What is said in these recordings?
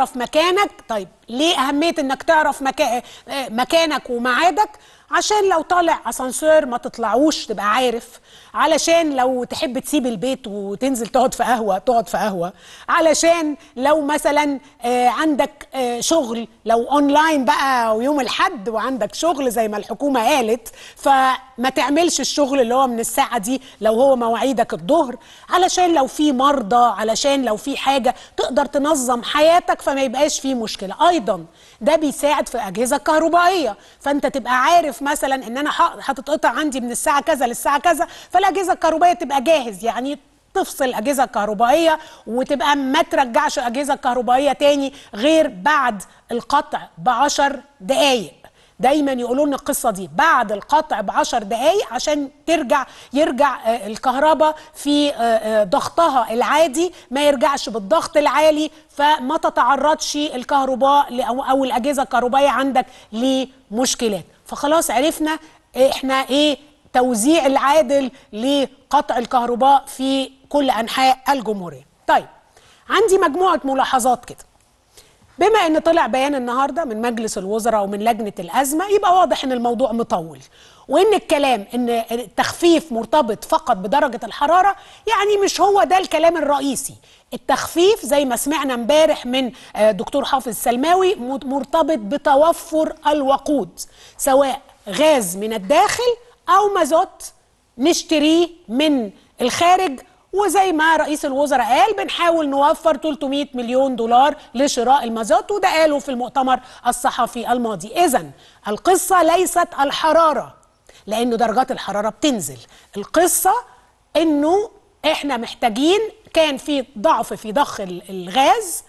تعرف مكانك طيب ليه اهميه انك تعرف مكانك ومعادك عشان لو طالع اسانسير ما تطلعوش تبقى عارف علشان لو تحب تسيب البيت وتنزل تقعد في قهوه تقعد في قهوه علشان لو مثلا آه، عندك آه، شغل لو اونلاين بقى ويوم الحد وعندك شغل زي ما الحكومه قالت فما تعملش الشغل اللي هو من الساعه دي لو هو مواعيدك الظهر علشان لو في مرضى علشان لو في حاجه تقدر تنظم حياتك فما يبقاش في مشكله ايضا ده بيساعد في اجهزه كهربائيه فانت تبقى عارف مثلا ان انا هتتقطع عندي من الساعه كذا للساعه كذا فالاجهزه الكهربائيه تبقى جاهز يعني تفصل الاجهزه الكهربائيه وتبقى ما ترجعش اجهزه كهربائيه تاني غير بعد القطع بعشر دقائق دايما يقولوا لنا القصه دي بعد القطع ب 10 دقائق عشان ترجع يرجع آه، الكهرباء في آه، آه، ضغطها العادي ما يرجعش بالضغط العالي فما تتعرضش الكهرباء او الاجهزه الكهربائيه عندك لمشكلات فخلاص عرفنا احنا ايه توزيع العادل لقطع الكهرباء في كل انحاء الجمهوريه طيب عندي مجموعه ملاحظات كده بما ان طلع بيان النهارده من مجلس الوزراء ومن لجنه الازمه يبقى واضح ان الموضوع مطول وان الكلام ان التخفيف مرتبط فقط بدرجه الحراره يعني مش هو ده الكلام الرئيسي التخفيف زي ما سمعنا امبارح من آه، دكتور حافظ سلماوي مرتبط بتوفر الوقود سواء غاز من الداخل او مازوت نشتريه من الخارج وزي ما رئيس الوزراء قال بنحاول نوفر 300 مليون دولار لشراء المازوت وده قاله في المؤتمر الصحفي الماضي اذا القصه ليست الحراره لانه درجات الحراره بتنزل القصه انه احنا محتاجين كان في ضعف في ضخ الغاز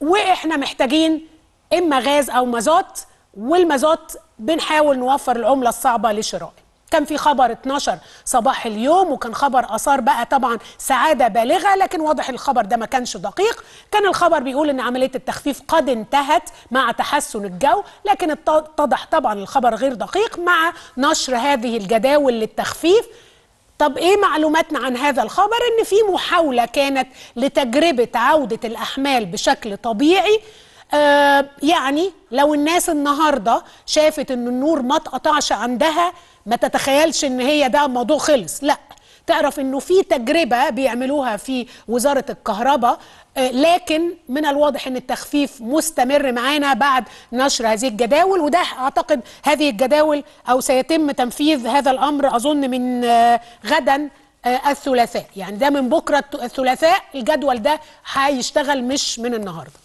واحنا محتاجين اما غاز او مازوت والمازوت بنحاول نوفر العمله الصعبه لشرائه كان في خبر 12 صباح اليوم وكان خبر اثار بقى طبعا سعاده بالغه لكن واضح الخبر ده ما كانش دقيق كان الخبر بيقول ان عمليه التخفيف قد انتهت مع تحسن الجو لكن اتضح طبعا الخبر غير دقيق مع نشر هذه الجداول للتخفيف طب ايه معلوماتنا عن هذا الخبر ان في محاوله كانت لتجربه عوده الاحمال بشكل طبيعي آه يعني لو الناس النهارده شافت ان النور ما اتقطعش عندها ما تتخيلش ان هي ده موضوع خلص لا تعرف انه في تجربه بيعملوها في وزاره الكهرباء آه، لكن من الواضح ان التخفيف مستمر معانا بعد نشر هذه الجداول وده اعتقد هذه الجداول او سيتم تنفيذ هذا الامر اظن من آه، غدا آه، الثلاثاء يعني ده من بكره الثلاثاء الجدول ده هيشتغل مش من النهارده